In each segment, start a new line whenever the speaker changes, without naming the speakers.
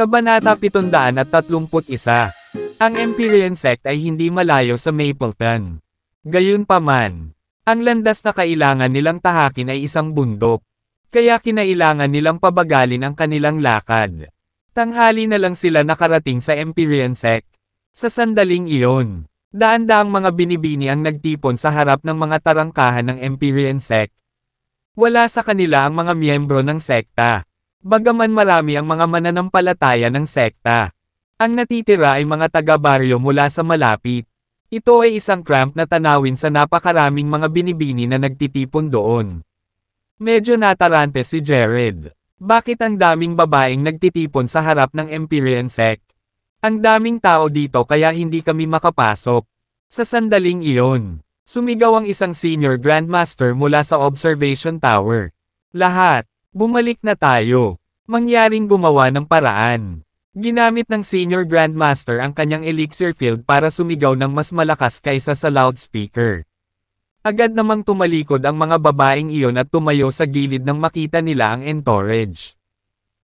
Kabanata 731 Ang Empyrean sect ay hindi malayo sa Mapleton. Gayunpaman, ang landas na kailangan nilang tahakin ay isang bundok. Kaya kinailangan nilang pabagalin ang kanilang lakad. Tanghali na lang sila nakarating sa Empyrean sect. Sa sandaling iyon, Daan-daang mga binibini ang nagtipon sa harap ng mga tarangkahan ng Empyrean sect. Wala sa kanila ang mga miyembro ng sekta. Bagaman marami ang mga mananampalataya ng sekta. Ang natitira ay mga taga-baryo mula sa malapit. Ito ay isang cramp na tanawin sa napakaraming mga binibini na nagtitipon doon. Medyo natarante si Jared. Bakit ang daming babaeng nagtitipon sa harap ng Empyrean sect? Ang daming tao dito kaya hindi kami makapasok. Sa sandaling iyon, sumigaw ang isang senior grandmaster mula sa observation tower. Lahat, bumalik na tayo. Mangyaring gumawa ng paraan. Ginamit ng senior grandmaster ang kanyang elixir field para sumigaw ng mas malakas kaysa sa loudspeaker. Agad namang tumalikod ang mga babaeng iyon at tumayo sa gilid nang makita nila ang entourage.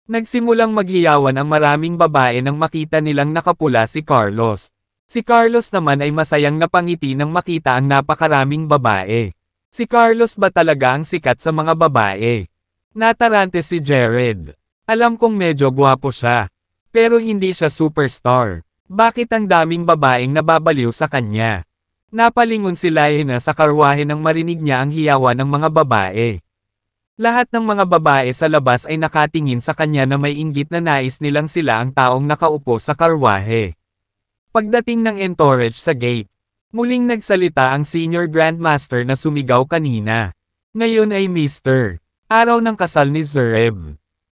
Nagsimulang maghiyawan ang maraming babae nang makita nilang nakapula si Carlos. Si Carlos naman ay masayang napangiti nang makita ang napakaraming babae. Si Carlos ba talaga ang sikat sa mga babae? Natarante si Jared. Alam kong medyo gwapo siya. Pero hindi siya superstar. Bakit ang daming babaeng nababaliw sa kanya? Napalingon si Laina sa karwahe nang marinig niya ang hiyawan ng mga babae. Lahat ng mga babae sa labas ay nakatingin sa kanya na may inggit na nais nilang sila ang taong nakaupo sa karwahe. Pagdating ng entourage sa gate, muling nagsalita ang senior grandmaster na sumigaw kanina. Ngayon ay Mr. Araw ng kasal ni Zereb.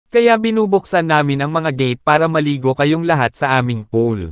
Kaya binubuksan namin ang mga gate para maligo kayong lahat sa aming pool.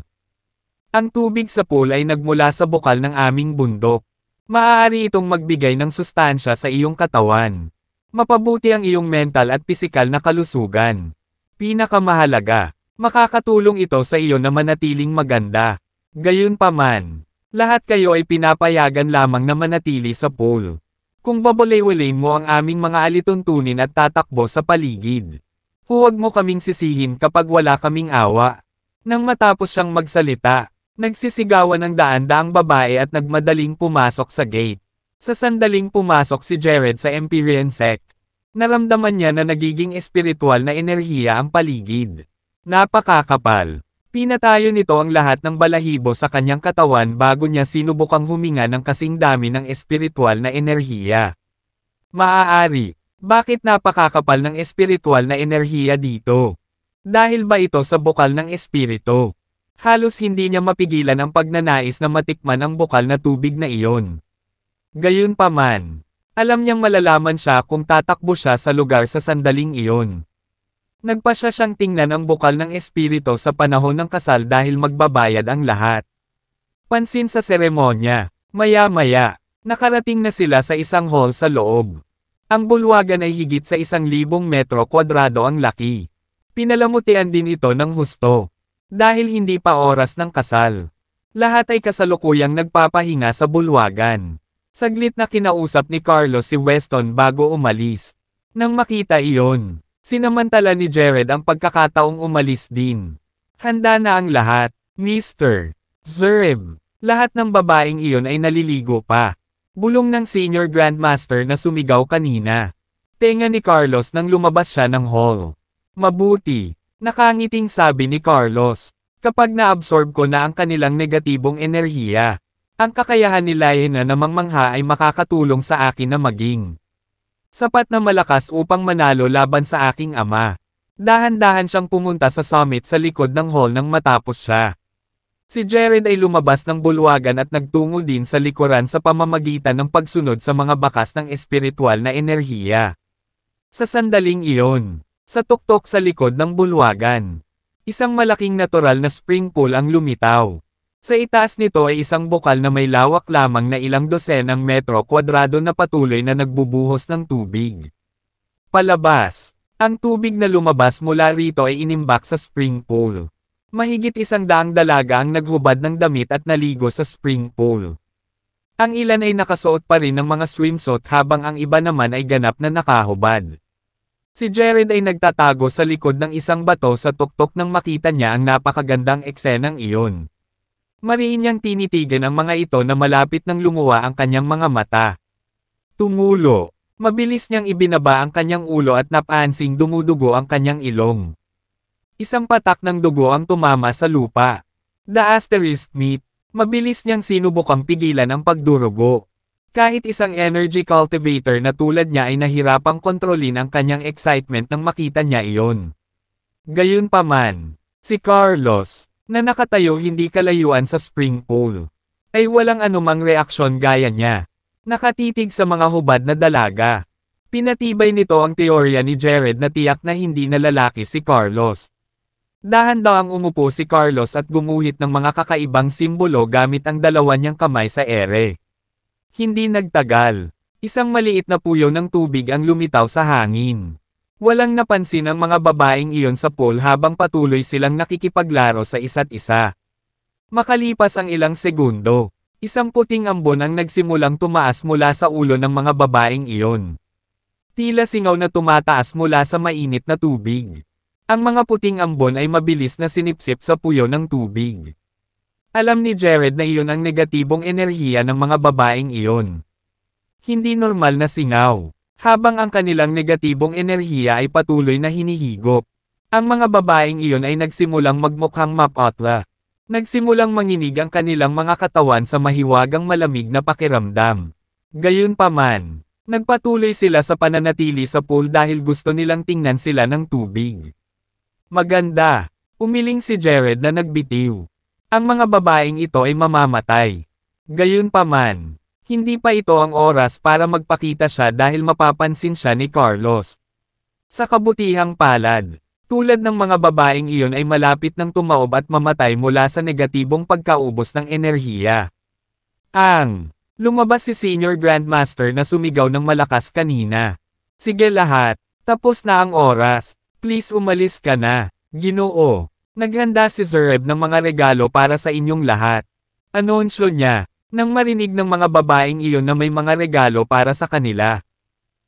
Ang tubig sa pool ay nagmula sa bukal ng aming bundok. Maaari itong magbigay ng sustansya sa iyong katawan. Mapabuti ang iyong mental at pisikal na kalusugan. Pinakamahalaga, makakatulong ito sa iyo na manatiling maganda. Gayunpaman, lahat kayo ay pinapayagan lamang na manatili sa pool. Kung babalewalain mo ang aming mga alituntunin at tatakbo sa paligid. Huwag mo kaming sisihin kapag wala kaming awa. Nang matapos siyang magsalita, nagsisigawan ang daan-daang babae at nagmadaling pumasok sa gate. Sa sandaling pumasok si Jared sa Empyrean sect, naramdaman niya na nagiging espiritual na enerhiya ang paligid. Napakakapal. Pinatayo nito ang lahat ng balahibo sa kanyang katawan bago niya sinubukang huminga ng kasing dami ng espiritual na enerhiya. Maaari, bakit napakakapal ng espiritual na enerhiya dito? Dahil ba ito sa bukal ng espiritu? Halos hindi niya mapigilan ang pagnanais na matikman ang bukal na tubig na iyon. Gayunpaman, alam niyang malalaman siya kung tatakbo siya sa lugar sa sandaling iyon. Nagpa siya siyang tingnan ang bukal ng espirito sa panahon ng kasal dahil magbabayad ang lahat. Pansin sa seremonya, maya-maya, nakarating na sila sa isang hall sa loob. Ang bulwagan ay higit sa isang libong metro kwadrado ang laki. Pinalamutian din ito ng husto. Dahil hindi pa oras ng kasal. Lahat ay kasalukuyang nagpapahinga sa bulwagan. Saglit na kinausap ni Carlos si Weston bago umalis. Nang makita iyon, sinamantala ni Jared ang pagkakataong umalis din. Handa na ang lahat, Mr. Zereb. Lahat ng babaeng iyon ay naliligo pa. Bulong ng senior grandmaster na sumigaw kanina. Tenga ni Carlos nang lumabas siya ng hall. Mabuti, nakangiting sabi ni Carlos, kapag naabsorb ko na ang kanilang negatibong enerhiya, ang kakayahan ni Laena na mangmangha ay makakatulong sa akin na maging sapat na malakas upang manalo laban sa aking ama. Dahan-dahan siyang pumunta sa summit sa likod ng hall nang matapos siya. Si Jared ay lumabas ng bulwagan at nagtungo din sa likuran sa pamamagitan ng pagsunod sa mga bakas ng espiritual na enerhiya. Sa sandaling iyon, sa tuktok sa likod ng bulwagan, isang malaking natural na spring pool ang lumitaw. Sa itaas nito ay isang bukal na may lawak lamang na ilang dosenang metro kwadrado na patuloy na nagbubuhos ng tubig. Palabas. Ang tubig na lumabas mula rito ay inimbak sa spring pool. Mahigit isang daang dalaga ang naghubad ng damit at naligo sa spring pool. Ang ilan ay nakasuot pa rin ng mga swimsuit habang ang iba naman ay ganap na nakahubad. Si Jared ay nagtatago sa likod ng isang bato sa tuktok nang makita niya ang napakagandang eksenang iyon. Mariin niyang tinitigan ang mga ito na malapit nang lumuwa ang kanyang mga mata. Tumulo. Mabilis niyang ibinaba ang kanyang ulo at napansing dumudugo ang kanyang ilong. Isang patak ng dugo ang tumama sa lupa. The asterisk meat. Mabilis niyang sinubok ang pigilan ang pagdurugo. Kahit isang energy cultivator na tulad niya ay nahirapang kontrolin ang kanyang excitement nang makita niya iyon. Gayunpaman, si Carlos, na nakatayo hindi kalayuan sa spring pool. Ay walang anumang reaksyon gaya niya. Nakatitig sa mga hubad na dalaga. Pinatibay nito ang teorya ni Jared na tiyak na hindi na lalaki si Carlos. Dahan daw ang umupo si Carlos at gumuhit ng mga kakaibang simbolo gamit ang dalawa niyang kamay sa ere. Hindi nagtagal. Isang maliit na puyo ng tubig ang lumitaw sa hangin. Walang napansin ang mga babaeng iyon sa pool habang patuloy silang nakikipaglaro sa isa't isa. Makalipas ang ilang segundo, isang puting ambon ang nagsimulang tumaas mula sa ulo ng mga babaeng iyon. Tila singaw na tumataas mula sa mainit na tubig. Ang mga puting ambon ay mabilis na sinipsip sa puyo ng tubig. Alam ni Jared na iyon ang negatibong enerhiya ng mga babaeng iyon. Hindi normal na singaw habang ang kanilang negatibong enerhiya ay patuloy na hinihigop. Ang mga babaeng iyon ay nagsimulang magmukhang mapotla. Nagsimulang manginig ang kanilang mga katawan sa mahiwagang malamig na pakiramdam. Gayunpaman, nagpatuloy sila sa pananatili sa pool dahil gusto nilang tingnan sila ng tubig. Maganda, umiling si Jared na nagbitiw. Ang mga babaeng ito ay mamamatay. Gayunpaman, hindi pa ito ang oras para magpakita siya dahil mapapansin siya ni Carlos. Sa kabutihang palad, tulad ng mga babaeng iyon ay malapit ng tumaob at mamatay mula sa negatibong pagkaubos ng enerhiya. Ang lumabas si Senior Grandmaster na sumigaw ng malakas kanina. Sige lahat, tapos na ang oras, please umalis ka na, ginoo. Naghanda si Zereb ng mga regalo para sa inyong lahat. Anunsyo niya, nang marinig ng mga babaeng iyon na may mga regalo para sa kanila.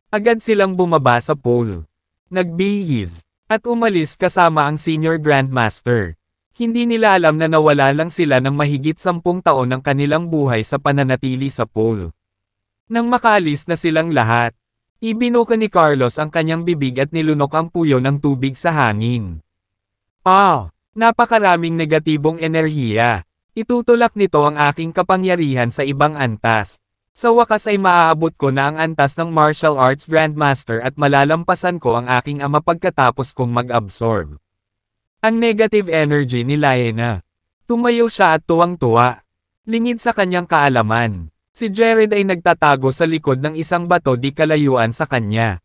Agad silang bumaba sa pool. Nagbihis. At umalis kasama ang senior grandmaster. Hindi nila alam na nawala lang sila ng mahigit sampung taon ng kanilang buhay sa pananatili sa pool. Nang makaalis na silang lahat, ibinuka ni Carlos ang kanyang bibig at nilunok ang puyo ng tubig sa hangin. Ah! Napakaraming negatibong enerhiya. Itutulak nito ang aking kapangyarihan sa ibang antas. Sa wakas ay maaabot ko na ang antas ng martial arts grandmaster at malalampasan ko ang aking ama pagkatapos kong mag-absorb. Ang negative energy ni Laena. Tumayo siya at tuwang-tuwa. Lingid sa kanyang kaalaman. Si Jared ay nagtatago sa likod ng isang bato di kalayuan sa kanya.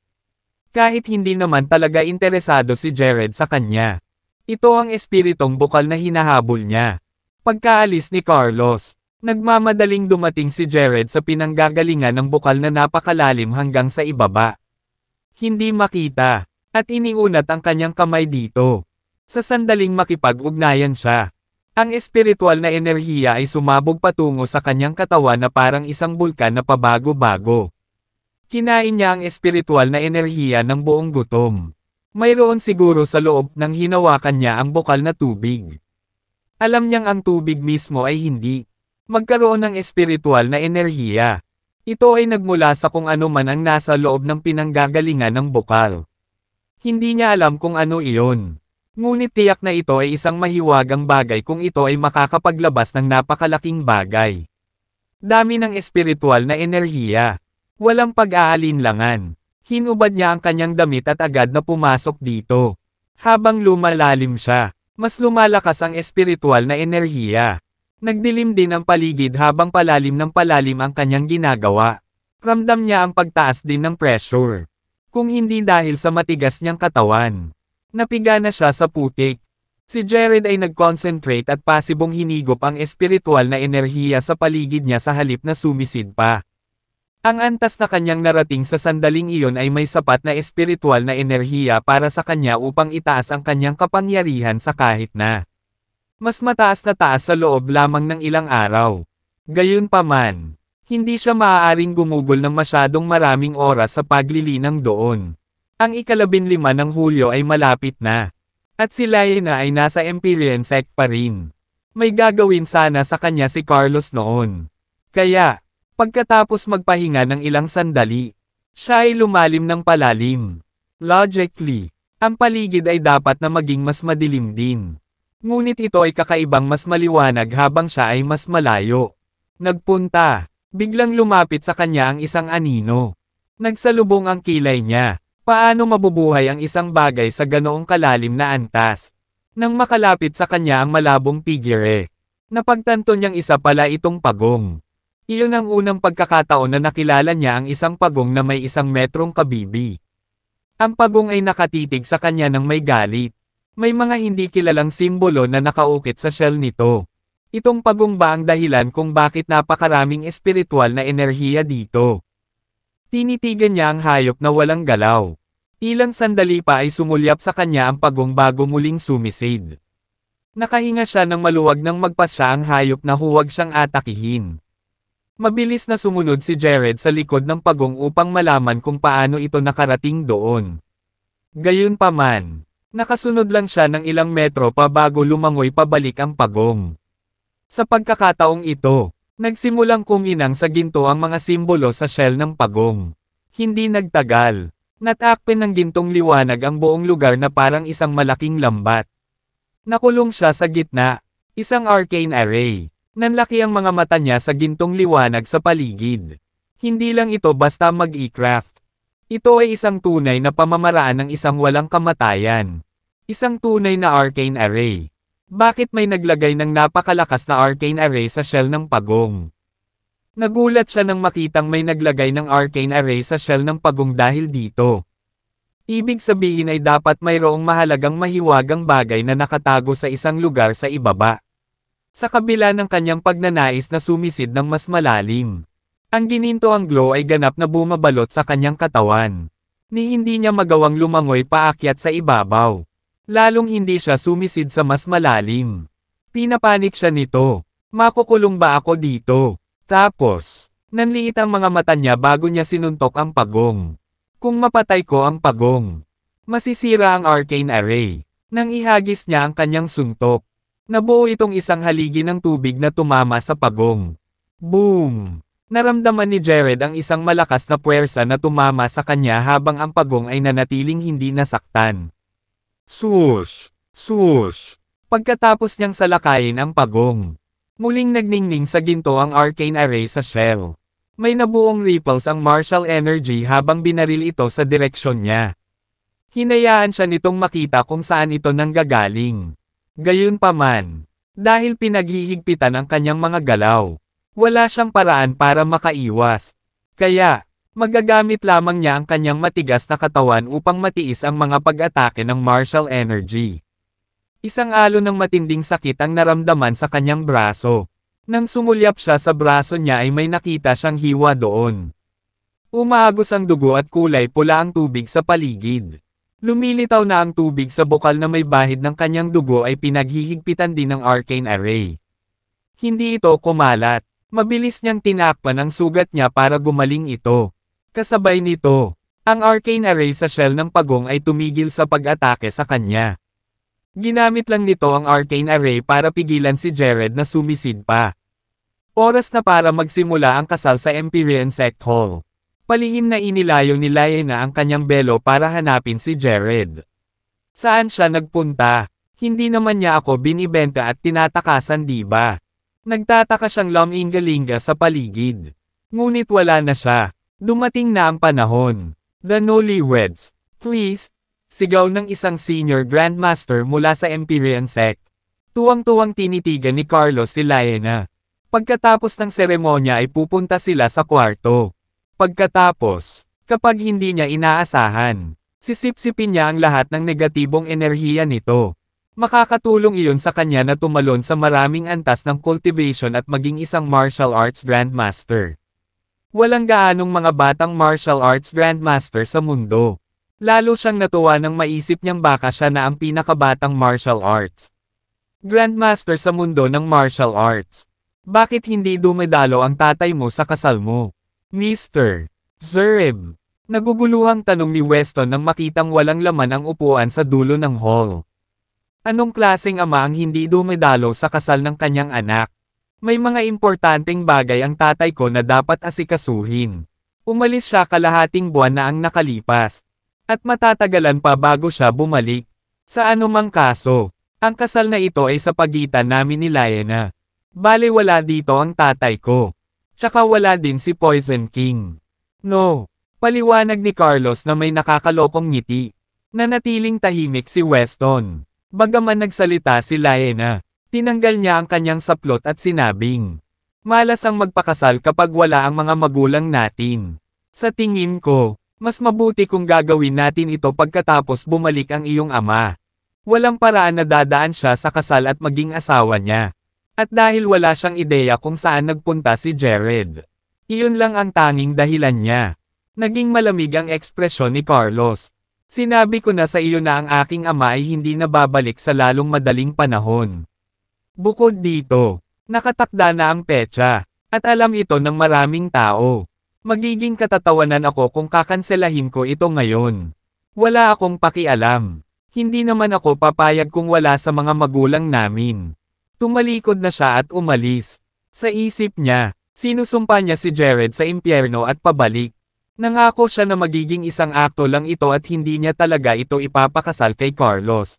Kahit hindi naman talaga interesado si Jared sa kanya. Ito ang espiritong bukal na hinahabol niya. Pagkaalis ni Carlos, nagmamadaling dumating si Jared sa pinanggagalingan ng bukal na napakalalim hanggang sa ibaba. Hindi makita, at iniunat ang kanyang kamay dito. Sa sandaling makipag-ugnayan siya. Ang espiritual na enerhiya ay sumabog patungo sa kanyang katawan na parang isang bulkan na pabago-bago. Kinain niya ang espiritual na enerhiya ng buong gutom. Mayroon siguro sa loob ng hinawakan niya ang bukal na tubig. Alam niyang ang tubig mismo ay hindi. Magkaroon ng espiritual na enerhiya. Ito ay nagmula sa kung ano man ang nasa loob ng pinanggagalingan ng bukal. Hindi niya alam kung ano iyon. Ngunit tiyak na ito ay isang mahiwagang bagay kung ito ay makakapaglabas ng napakalaking bagay. Dami ng espiritual na enerhiya. Walang pag-aalinlangan. Hinubad niya ang kanyang damit at agad na pumasok dito. Habang lumalalim siya, mas lumalakas ang espiritual na enerhiya. Nagdilim din ang paligid habang palalim ng palalim ang kanyang ginagawa. Ramdam niya ang pagtaas din ng pressure. Kung hindi dahil sa matigas niyang katawan. Napiga na siya sa putik. Si Jared ay nag-concentrate at pasibong hinigop ang espiritual na enerhiya sa paligid niya sa halip na sumisid pa. Ang antas na kanyang narating sa sandaling iyon ay may sapat na espiritual na enerhiya para sa kanya upang itaas ang kanyang kapangyarihan sa kahit na mas mataas na taas sa loob lamang ng ilang araw. Gayunpaman, hindi siya maaaring gumugol ng masyadong maraming oras sa paglilinang doon. Ang ikalabinlima ng Hulyo ay malapit na. At si Laena ay nasa Empyrean Sect pa rin. May gagawin sana sa kanya si Carlos noon. Kaya, Pagkatapos magpahinga ng ilang sandali, siya ay lumalim ng palalim. Logically, ang paligid ay dapat na maging mas madilim din. Ngunit ito ay kakaibang mas maliwanag habang siya ay mas malayo. Nagpunta, biglang lumapit sa kanya ang isang anino. Nagsalubong ang kilay niya. Paano mabubuhay ang isang bagay sa ganoong kalalim na antas? Nang makalapit sa kanya ang malabong figure, napagtanto niyang isa pala itong pagong. Iyon ang unang pagkakataon na nakilala niya ang isang pagong na may isang metrong kabibi. Ang pagong ay nakatitig sa kanya ng may galit. May mga hindi kilalang simbolo na nakaukit sa shell nito. Itong pagong ba ang dahilan kung bakit napakaraming espiritual na enerhiya dito? Tinitigan niya ang hayop na walang galaw. Ilang sandali pa ay sumulyap sa kanya ang pagong bago muling sumisid. Nakahinga siya ng maluwag nang magpasya ang hayop na huwag siyang atakihin. Mabilis na sumunod si Jared sa likod ng pagong upang malaman kung paano ito nakarating doon. Gayunpaman, nakasunod lang siya ng ilang metro pa bago lumangoy pabalik ang pagong. Sa pagkakataong ito, nagsimulang inang sa ginto ang mga simbolo sa shell ng pagong. Hindi nagtagal, natakpin ng gintong liwanag ang buong lugar na parang isang malaking lambat. Nakulong siya sa gitna, isang arcane array. Nanlaki ang mga mata niya sa gintong liwanag sa paligid. Hindi lang ito basta mag-e-craft. Ito ay isang tunay na pamamaraan ng isang walang kamatayan. Isang tunay na arcane array. Bakit may naglagay ng napakalakas na arcane array sa shell ng pagong? Nagulat siya nang makitang may naglagay ng arcane array sa shell ng pagong dahil dito. Ibig sabihin ay dapat mayroong mahalagang mahiwagang bagay na nakatago sa isang lugar sa ibaba. Sa kabila ng kanyang pagnanais na sumisid ng mas malalim. Ang gininto ang glow ay ganap na bumabalot sa kanyang katawan. Ni hindi niya magawang lumangoy paakyat sa ibabaw. Lalong hindi siya sumisid sa mas malalim. Pinapanik siya nito. Makukulong ba ako dito? Tapos, nanliit ang mga mata niya bago niya sinuntok ang pagong. Kung mapatay ko ang pagong, masisira ang arcane array. Nang ihagis niya ang kanyang suntok, Nabuo itong isang haligi ng tubig na tumama sa pagong. Boom! Naramdaman ni Jared ang isang malakas na puwersa na tumama sa kanya habang ang pagong ay nanatiling hindi nasaktan. Swoosh! Swoosh! Pagkatapos niyang salakayin ang pagong. Muling nagningning sa ginto ang arcane array sa shell. May nabuong ripples ang martial energy habang binaril ito sa direksyon niya. Hinayaan siya nitong makita kung saan ito nanggagaling. Gayunpaman, dahil pinaghihigpitan ang kanyang mga galaw, wala siyang paraan para makaiwas. Kaya, magagamit lamang niya ang kanyang matigas na katawan upang matiis ang mga pag-atake ng martial energy. Isang alo ng matinding sakit ang naramdaman sa kanyang braso. Nang sumulyap siya sa braso niya ay may nakita siyang hiwa doon. Umaagos ang dugo at kulay pula ang tubig sa paligid. Lumilitaw na ang tubig sa bukal na may bahid ng kanyang dugo ay pinaghihigpitan din ng arcane array. Hindi ito kumalat. Mabilis niyang tinakpan ang sugat niya para gumaling ito. Kasabay nito, ang arcane array sa shell ng pagong ay tumigil sa pag-atake sa kanya. Ginamit lang nito ang arcane array para pigilan si Jared na sumisid pa. Oras na para magsimula ang kasal sa Empyrean Sect Hall. Palihim na inilayo ni Laena ang kanyang belo para hanapin si Jared. Saan siya nagpunta? Hindi naman niya ako binibenta at tinatakasan di ba? Nagtataka siyang lamingalinga sa paligid. Ngunit wala na siya. Dumating na ang panahon. The Nollywods, please, sigaw ng isang senior grandmaster mula sa Empyrean sect. Tuwang-tuwang tinitigan ni Carlos si Laena. Pagkatapos ng seremonya ay pupunta sila sa kwarto. Pagkatapos, kapag hindi niya inaasahan, sisipsipin niya ang lahat ng negatibong enerhiya nito. Makakatulong iyon sa kanya na tumalon sa maraming antas ng cultivation at maging isang martial arts grandmaster. Walang gaanong mga batang martial arts grandmaster sa mundo. Lalo siyang natuwa nang maisip niyang baka siya na ang pinakabatang martial arts. Grandmaster sa mundo ng martial arts. Bakit hindi dumedalo ang tatay mo sa kasal mo? Mr. Zerib. Naguguluhang tanong ni Weston nang makitang walang laman ang upuan sa dulo ng hall. Anong klaseng ama ang hindi dumedalo sa kasal ng kanyang anak? May mga importanteng bagay ang tatay ko na dapat asikasuhin. Umalis siya kalahating buwan na ang nakalipas. At matatagalan pa bago siya bumalik. Sa anumang kaso, ang kasal na ito ay sa pagitan namin ni Lena. Bale wala dito ang tatay ko. Tsaka wala din si Poison King. No. Paliwanag ni Carlos na may nakakalokong ngiti. Nanatiling tahimik si Weston. Bagaman nagsalita si Laena, tinanggal niya ang kanyang saplot at sinabing, Malas ang magpakasal kapag wala ang mga magulang natin. Sa tingin ko, mas mabuti kung gagawin natin ito pagkatapos bumalik ang iyong ama. Walang paraan na dadaan siya sa kasal at maging asawa niya. At dahil wala siyang ideya kung saan nagpunta si Jared. Iyon lang ang tanging dahilan niya. Naging malamig ang ekspresyon ni Carlos. Sinabi ko na sa iyo na ang aking ama ay hindi na babalik sa lalong madaling panahon. Bukod dito, nakatakda na ang petsa, at alam ito ng maraming tao. Magiging katatawanan ako kung kakanselahin ko ito ngayon. Wala akong pakialam. Hindi naman ako papayag kung wala sa mga magulang namin. Tumalikod na siya at umalis. Sa isip niya, sinusumpa niya si Jared sa impyerno at pabalik. Nangako siya na magiging isang akto lang ito at hindi niya talaga ito ipapakasal kay Carlos.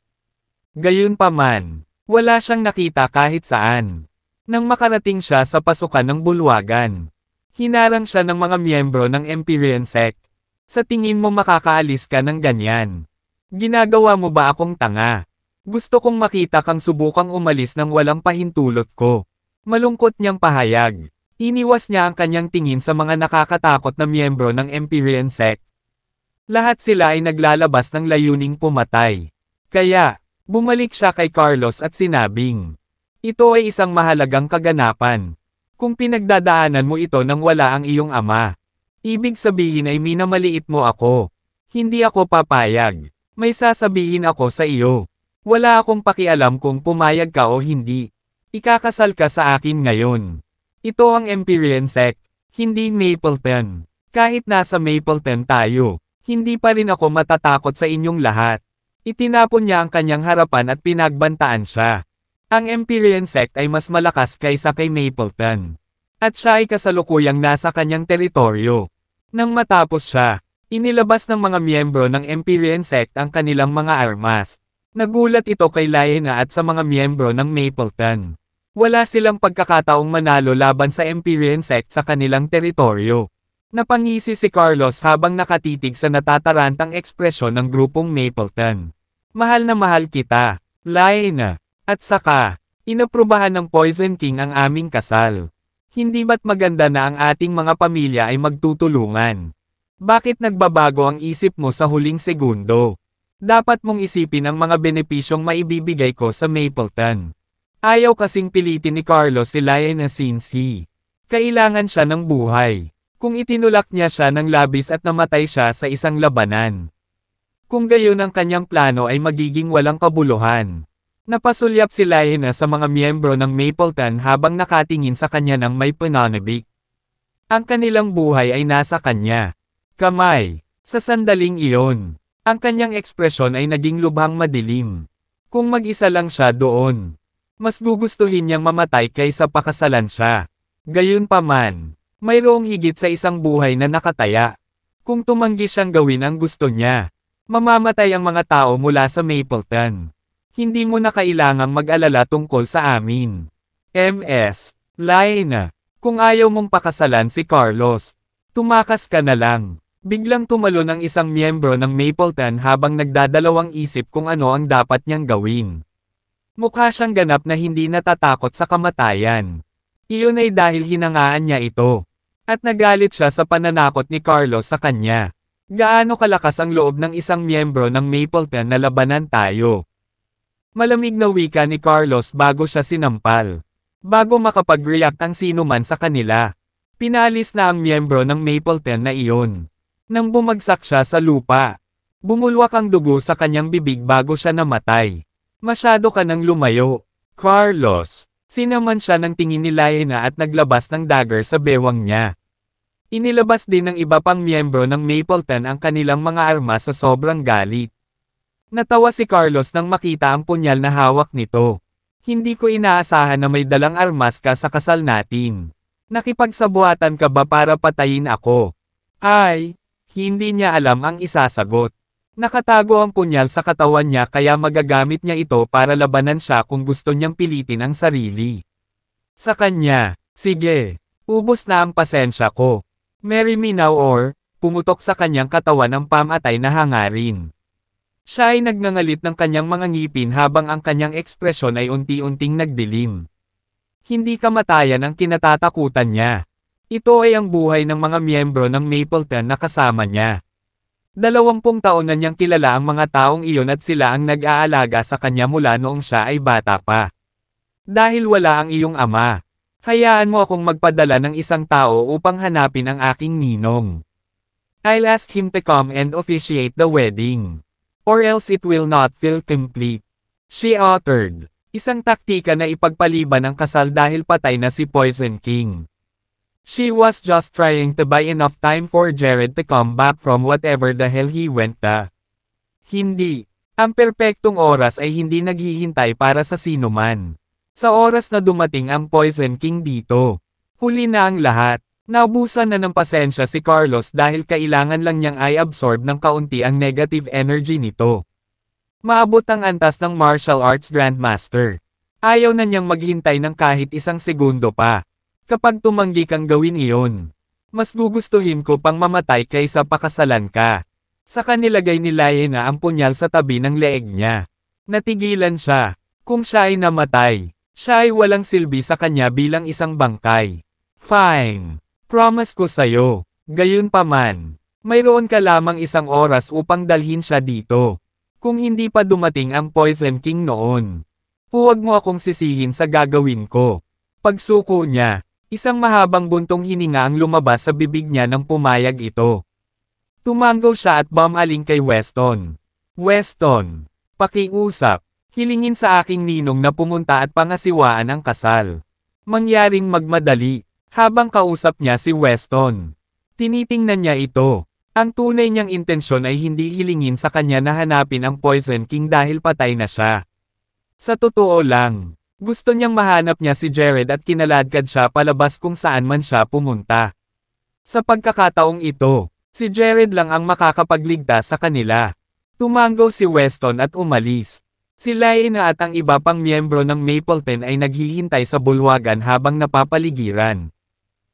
Gayunpaman, wala siyang nakita kahit saan. Nang makarating siya sa pasukan ng bulwagan, hinarang siya ng mga miyembro ng Empyrean Sect. Sa tingin mo makakaalis ka ng ganyan? Ginagawa mo ba akong tanga? Gusto kong makita kang subukang umalis ng walang pahintulot ko. Malungkot niyang pahayag. Iniwas niya ang kanyang tingin sa mga nakakatakot na miyembro ng Empyrean sect. Lahat sila ay naglalabas ng layuning pumatay. Kaya, bumalik siya kay Carlos at sinabing, Ito ay isang mahalagang kaganapan. Kung pinagdadaanan mo ito nang wala ang iyong ama, ibig sabihin ay minamaliit mo ako. Hindi ako papayag. May sasabihin ako sa iyo. Wala akong pakialam kung pumayag ka o hindi. Ikakasal ka sa akin ngayon. Ito ang Empyrean Sect, hindi Mapleton. Kahit nasa Mapleton tayo, hindi pa rin ako matatakot sa inyong lahat. Itinapon niya ang kanyang harapan at pinagbantaan siya. Ang Empyrean Sect ay mas malakas kaysa kay Mapleton. At siya ay kasalukuyang nasa kanyang teritoryo. Nang matapos siya, inilabas ng mga miyembro ng Empyrean Sect ang kanilang mga armas. Nagulat ito kay Laena at sa mga miyembro ng Mapleton. Wala silang pagkakataong manalo laban sa Empyrean sect sa kanilang teritoryo. Napangisi si Carlos habang nakatitig sa natatarantang ekspresyon ng grupong Mapleton. Mahal na mahal kita, Laena. At saka, inaprubahan ng Poison King ang aming kasal. Hindi ba't maganda na ang ating mga pamilya ay magtutulungan? Bakit nagbabago ang isip mo sa huling segundo? Dapat mong isipin ang mga benepisyong maibibigay ko sa Mapleton. Ayaw kasing pilitin ni Carlos si Liana since he. Kailangan siya ng buhay. Kung itinulak niya siya ng labis at namatay siya sa isang labanan. Kung gayon ang kanyang plano ay magiging walang kabuluhan. Napasulyap si Liana sa mga miyembro ng Mapleton habang nakatingin sa kanya ng may pananabik. Ang kanilang buhay ay nasa kanya. Kamay. Sa sandaling iyon. Ang kanyang ekspresyon ay naging lubhang madilim. Kung mag-isa lang siya doon, mas gugustuhin niyang mamatay kaysa pakasalan siya. Gayunpaman, mayroong higit sa isang buhay na nakataya. Kung tumanggi siyang gawin ang gusto niya, mamamatay ang mga tao mula sa Mapleton. Hindi mo na kailangang mag-alala tungkol sa amin. MS, Lain, kung ayaw mong pakasalan si Carlos, tumakas ka na lang. Biglang tumalon ang isang miyembro ng Mapleton habang nagdadalawang isip kung ano ang dapat niyang gawin. Mukha siyang ganap na hindi natatakot sa kamatayan. Iyon ay dahil hinangaan niya ito. At nagalit siya sa pananakot ni Carlos sa kanya. Gaano kalakas ang loob ng isang miyembro ng Mapleton na labanan tayo? Malamig na wika ni Carlos bago siya sinampal. Bago makapag-react ang sino man sa kanila. Pinalis na ang miyembro ng Mapleton na iyon. Nang bumagsak siya sa lupa. Bumulwak ang dugo sa kanyang bibig bago siya namatay. Masyado ka nang lumayo. Carlos. Sinaman siya ng tingin ni Laena at naglabas ng dagger sa bewang niya. Inilabas din ng iba pang miyembro ng Mapleton ang kanilang mga armas sa sobrang galit. Natawa si Carlos nang makita ang punyal na hawak nito. Hindi ko inaasahan na may dalang armas ka sa kasal natin. Nakipagsabuatan ka ba para patayin ako? Ay, hindi niya alam ang isasagot. Nakatago ang punyal sa katawan niya kaya magagamit niya ito para labanan siya kung gusto niyang pilitin ang sarili. Sa kanya, sige, ubos na ang pasensya ko. Marry me now or, pumutok sa kanyang katawan ang pamatay na hangarin. Siya ay nagngangalit ng kanyang mga ngipin habang ang kanyang ekspresyon ay unti-unting nagdilim. Hindi kamatayan ang kinatatakutan niya. Ito ay ang buhay ng mga miyembro ng Mapleton na kasama niya. Dalawampung taon na niyang kilala ang mga taong iyon at sila ang nag-aalaga sa kanya mula noong siya ay bata pa. Dahil wala ang iyong ama. Hayaan mo akong magpadala ng isang tao upang hanapin ang aking ninong. I'll ask him to come and officiate the wedding. Or else it will not feel complete. She uttered. Isang taktika na ipagpaliban ang kasal dahil patay na si Poison King. She was just trying to buy enough time for Jared to come back from whatever the hell he went to. Hindi. Ang perpektong oras ay hindi naghihintay para sa sino man. Sa oras na dumating ang Poison King dito. Huli na ang lahat. Naubusan na ng pasensya si Carlos dahil kailangan lang niyang ay absorb ng kaunti ang negative energy nito. Maabot ang antas ng martial arts grandmaster. Ayaw na niyang maghintay ng kahit isang segundo pa. Kapag tumanggi kang gawin iyon, mas gugustuhin ko pang mamatay kaysa pakasalan ka. Sa kanilagay ni Laena ang punyal sa tabi ng leeg niya. Natigilan siya. Kung siya ay namatay, siya ay walang silbi sa kanya bilang isang bangkay. Fine. Promise ko sa'yo. Gayunpaman, mayroon ka lamang isang oras upang dalhin siya dito. Kung hindi pa dumating ang Poison King noon, huwag mo akong sisihin sa gagawin ko. Pagsuko niya, Isang mahabang buntong hininga ang lumabas sa bibig niya nang pumayag ito. Tumanggol siya at bumaling kay Weston. Weston, pakiusap, hilingin sa aking ninong na pumunta at pangasiwaan ang kasal. Mangyaring magmadali, habang kausap niya si Weston. Tinitingnan niya ito. Ang tunay niyang intensyon ay hindi hilingin sa kanya na hanapin ang Poison King dahil patay na siya. Sa totoo lang, gusto niyang mahanap niya si Jared at kinaladkad siya palabas kung saan man siya pumunta. Sa pagkakataong ito, si Jared lang ang makakapagligtas sa kanila. Tumanggo si Weston at umalis. Si Laina at ang iba pang miyembro ng Mapleton ay naghihintay sa bulwagan habang napapaligiran.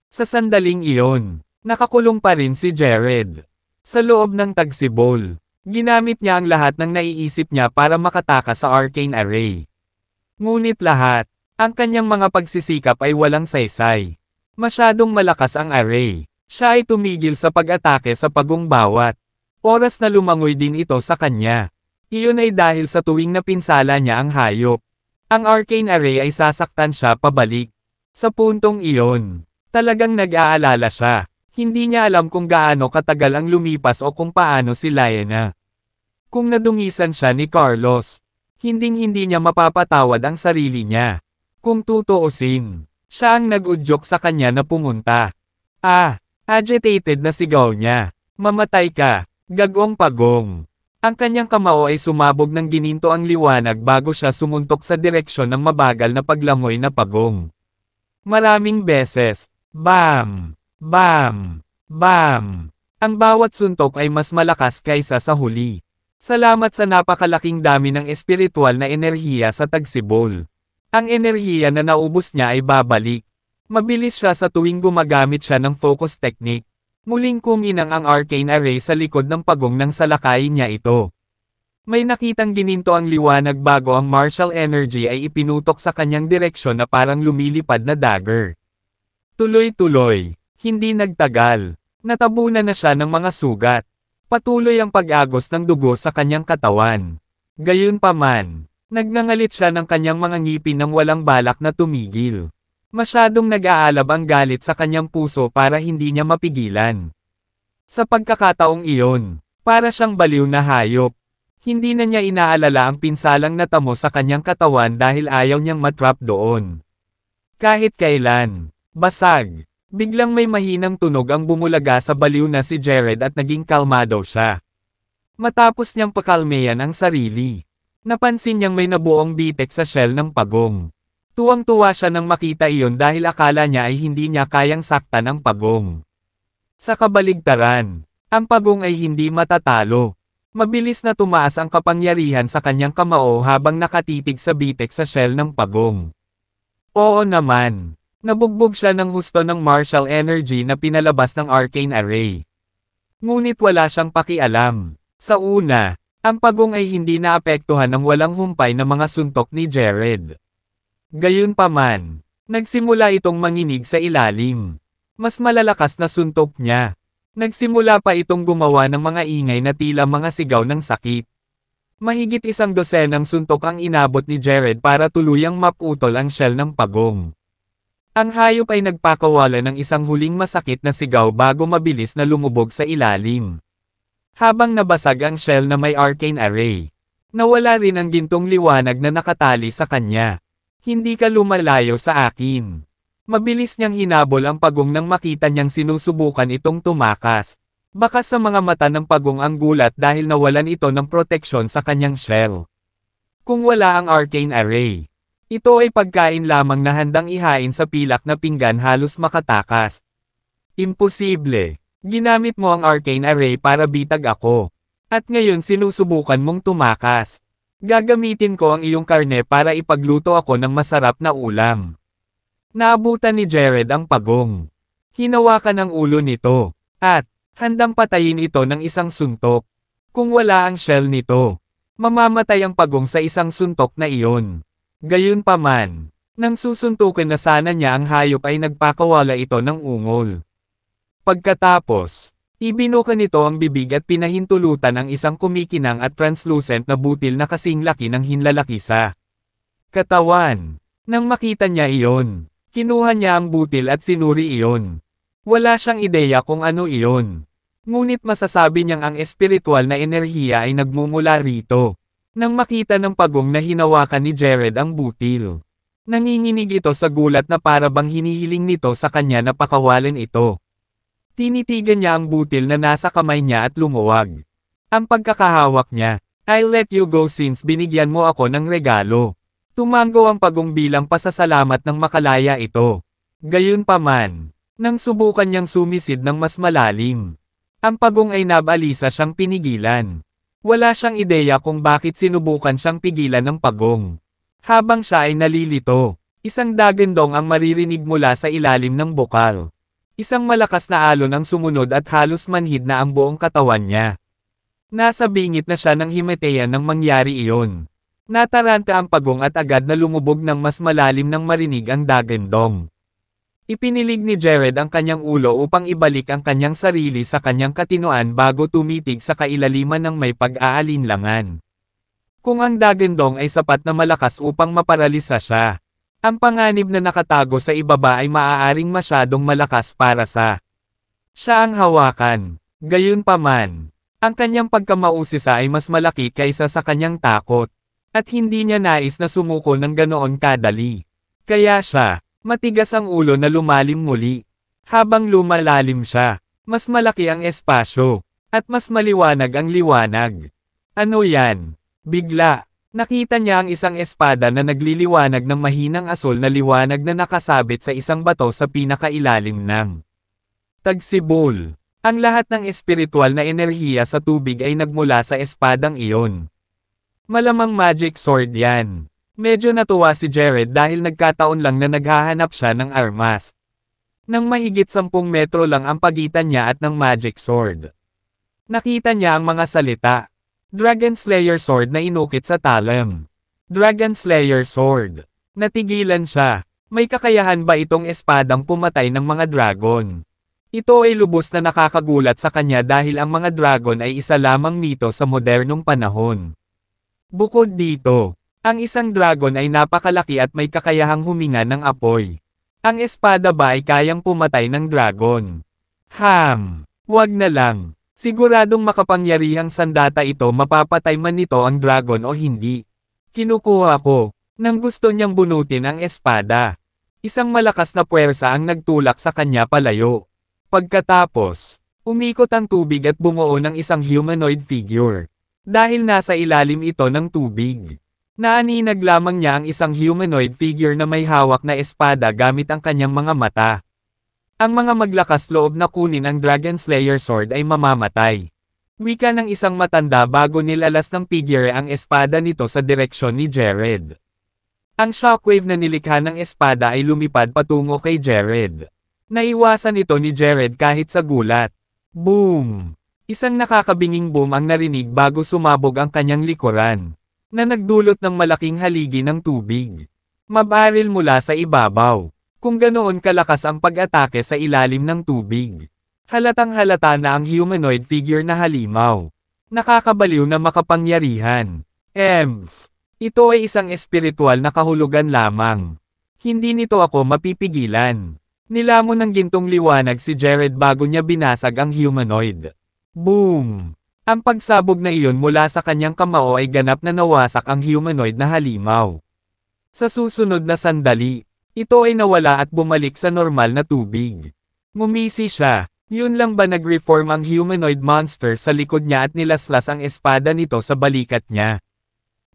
Sa sandaling iyon, nakakulong pa rin si Jared. Sa loob ng tagsibol, ginamit niya ang lahat ng naiisip niya para makataka sa Arcane Array. Ngunit lahat, ang kanyang mga pagsisikap ay walang saysay. Masyadong malakas ang array. Siya ay tumigil sa pag-atake sa pagong bawat. Oras na lumangoy din ito sa kanya. Iyon ay dahil sa tuwing napinsala niya ang hayop. Ang arcane array ay sasaktan siya pabalik. Sa puntong iyon, talagang nag-aalala siya. Hindi niya alam kung gaano katagal ang lumipas o kung paano si Lyanna. Kung nadungisan siya ni Carlos, hinding-hindi niya mapapatawad ang sarili niya. Kung tutuusin, siya ang nag-udyok sa kanya na pumunta. Ah, agitated na sigaw niya. Mamatay ka, gagong pagong. Ang kanyang kamao ay sumabog ng gininto ang liwanag bago siya sumuntok sa direksyon ng mabagal na paglamoy na pagong. Maraming beses, bam, bam, bam. Ang bawat suntok ay mas malakas kaysa sa huli. Salamat sa napakalaking dami ng espiritual na enerhiya sa tagsibol. Ang enerhiya na naubos niya ay babalik. Mabilis siya sa tuwing gumagamit siya ng focus technique. Muling kuminang ang arcane array sa likod ng pagong ng salakay niya ito. May nakitang gininto ang liwanag bago ang martial energy ay ipinutok sa kanyang direksyon na parang lumilipad na dagger. Tuloy-tuloy, hindi nagtagal. Natabunan na siya ng mga sugat. Patuloy ang pag-agos ng dugo sa kanyang katawan. Gayunpaman, nagnangalit siya ng kanyang mga ngipin nang walang balak na tumigil. Masyadong nag-aalab ang galit sa kanyang puso para hindi niya mapigilan. Sa pagkakataong iyon, para siyang baliw na hayop. Hindi na niya inaalala ang pinsalang natamo sa kanyang katawan dahil ayaw niyang matrap doon. Kahit kailan, basag, Biglang may mahinang tunog ang bumulaga sa baliw na si Jared at naging kalmado siya. Matapos niyang pakalmeyan ang sarili, napansin niyang may nabuong bitek sa shell ng pagong. Tuwang-tuwa siya nang makita iyon dahil akala niya ay hindi niya kayang saktan ang pagong. Sa kabaligtaran, ang pagong ay hindi matatalo. Mabilis na tumaas ang kapangyarihan sa kanyang kamao habang nakatitig sa bitek sa shell ng pagong. Oo naman, Nabugbog siya ng husto ng martial energy na pinalabas ng arcane array. Ngunit wala siyang pakialam. Sa una, ang pagong ay hindi naapektuhan ng walang humpay na mga suntok ni Jared. Gayunpaman, nagsimula itong manginig sa ilalim. Mas malalakas na suntok niya. Nagsimula pa itong gumawa ng mga ingay na tila mga sigaw ng sakit. Mahigit isang dosenang suntok ang inabot ni Jared para tuluyang maputol ang shell ng pagong. Ang hayop ay nagpakawala ng isang huling masakit na sigaw bago mabilis na lumubog sa ilalim. Habang nabasag ang shell na may arcane array. Nawala rin ang gintong liwanag na nakatali sa kanya. Hindi ka lumalayo sa akin. Mabilis niyang hinabol ang pagong nang makita niyang sinusubukan itong tumakas. Baka sa mga mata ng pagong ang gulat dahil nawalan ito ng proteksyon sa kanyang shell. Kung wala ang arcane array, ito ay pagkain lamang na handang ihain sa pilak na pinggan halos makatakas. Imposible. Ginamit mo ang arcane array para bitag ako. At ngayon sinusubukan mong tumakas. Gagamitin ko ang iyong karne para ipagluto ako ng masarap na ulam. Naabutan ni Jared ang pagong. Hinawakan ang ulo nito. At, handang patayin ito ng isang suntok. Kung wala ang shell nito, mamamatay ang pagong sa isang suntok na iyon. Gayunpaman, nang susuntukin na sana niya ang hayop ay nagpakawala ito ng ungol. Pagkatapos, ibinuka nito ang bibig at pinahintulutan ang isang kumikinang at translucent na butil na kasing laki ng hinlalaki sa katawan. Nang makita niya iyon, kinuha niya ang butil at sinuri iyon. Wala siyang ideya kung ano iyon. Ngunit masasabi niyang ang espiritual na enerhiya ay nagmumula rito. Nang makita ng pagong na hinawakan ni Jared ang butil. Nanginginig ito sa gulat na para bang hinihiling nito sa kanya na pakawalan ito. Tinitigan niya ang butil na nasa kamay niya at lumuwag. Ang pagkakahawak niya, I'll let you go since binigyan mo ako ng regalo. Tumango ang pagong bilang pasasalamat ng makalaya ito. Gayunpaman, nang subukan niyang sumisid ng mas malalim, ang pagong ay nabalisa siyang pinigilan. Wala siyang ideya kung bakit sinubukan siyang pigilan ng pagong. Habang siya ay nalilito, isang dagendong ang maririnig mula sa ilalim ng bukal. Isang malakas na alon ang sumunod at halos manhid na ang buong katawan niya. Nasa bingit na siya ng himeteya nang mangyari iyon. Nataranta ang pagong at agad na lumubog ng mas malalim nang marinig ang dagendong. Ipinilig ni Jared ang kanyang ulo upang ibalik ang kanyang sarili sa kanyang katinoan bago tumitig sa kailaliman ng may pag-aalinlangan. Kung ang dagendong ay sapat na malakas upang maparalisa siya, ang panganib na nakatago sa ibaba ay maaaring masyadong malakas para sa siya ang hawakan. Gayunpaman, ang kanyang pagkamausisa ay mas malaki kaysa sa kanyang takot, at hindi niya nais na sumuko ng ganoon kadali. Kaya siya, Matigas ang ulo na lumalim muli. Habang lumalalim siya, mas malaki ang espasyo, at mas maliwanag ang liwanag. Ano yan? Bigla, nakita niya ang isang espada na nagliliwanag ng mahinang asol na liwanag na nakasabit sa isang bato sa pinakailalim ng tagsibol. Ang lahat ng espiritual na enerhiya sa tubig ay nagmula sa espadang iyon. Malamang magic sword yan. Medyo natuwa si Jared dahil nagkataon lang na naghahanap siya ng armas. Nang mahigit 10 metro lang ang pagitan niya at ng magic sword. Nakita niya ang mga salita. Dragon Slayer Sword na inukit sa talam. Dragon Slayer Sword. Natigilan siya. May kakayahan ba itong espadang pumatay ng mga dragon? Ito ay lubos na nakakagulat sa kanya dahil ang mga dragon ay isa lamang mito sa modernong panahon. Bukod dito, ang isang dragon ay napakalaki at may kakayahang huminga ng apoy. Ang espada ba ay kayang pumatay ng dragon? Ham! Wag na lang. Siguradong makapangyarihang sandata ito mapapatay man nito ang dragon o hindi. Kinukuha ko, nang gusto niyang bunutin ang espada. Isang malakas na puwersa ang nagtulak sa kanya palayo. Pagkatapos, umikot ang tubig at bumuo ng isang humanoid figure. Dahil nasa ilalim ito ng tubig. Naaninag lamang niya ang isang humanoid figure na may hawak na espada gamit ang kanyang mga mata. Ang mga maglakas loob na kunin ang Dragon Slayer Sword ay mamamatay. Wika ng isang matanda bago nilalas ng figure ang espada nito sa direksyon ni Jared. Ang shockwave na nilikha ng espada ay lumipad patungo kay Jared. Naiwasan ito ni Jared kahit sa gulat. Boom! Isang nakakabinging boom ang narinig bago sumabog ang kanyang likuran na nagdulot ng malaking haligi ng tubig. Mabaril mula sa ibabaw. Kung ganoon kalakas ang pag-atake sa ilalim ng tubig. Halatang halata na ang humanoid figure na halimaw. Nakakabaliw na makapangyarihan. Emph. Ito ay isang espiritual na kahulugan lamang. Hindi nito ako mapipigilan. Nilamon ng gintong liwanag si Jared bago niya binasag ang humanoid. Boom! Ang pagsabog na iyon mula sa kanyang kamao ay ganap na nawasak ang humanoid na halimaw. Sa susunod na sandali, ito ay nawala at bumalik sa normal na tubig. Ngumisi siya. Yun lang ba nag-reform ang humanoid monster sa likod niya at nilaslas ang espada nito sa balikat niya?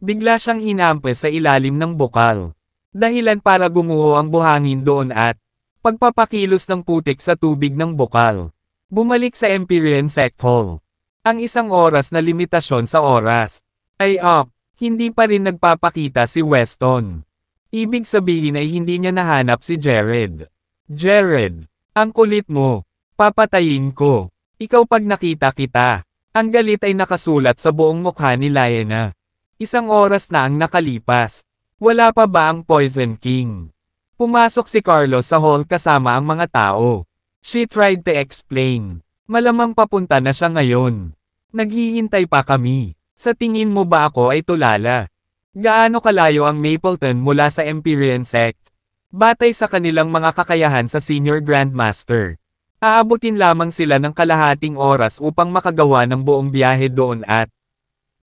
Bigla siyang hinampas sa ilalim ng bukal. Dahilan para gumuho ang buhangin doon at pagpapakilos ng putik sa tubig ng bukal. Bumalik sa Empyrean Sect Hall. Ang isang oras na limitasyon sa oras ay up. Ah, hindi pa rin nagpapakita si Weston. Ibig sabihin ay hindi niya nahanap si Jared. Jared, ang kulit mo. Papatayin ko. Ikaw pag nakita kita. Ang galit ay nakasulat sa buong mukha ni Lyanna. Isang oras na ang nakalipas. Wala pa ba ang Poison King? Pumasok si Carlos sa hall kasama ang mga tao. She tried to explain. Malamang papunta na siya ngayon. Naghihintay pa kami. Sa tingin mo ba ako ay tulala? Gaano kalayo ang Mapleton mula sa Empyrean sect? Batay sa kanilang mga kakayahan sa Senior Grandmaster. Aabutin lamang sila ng kalahating oras upang makagawa ng buong biyahe doon at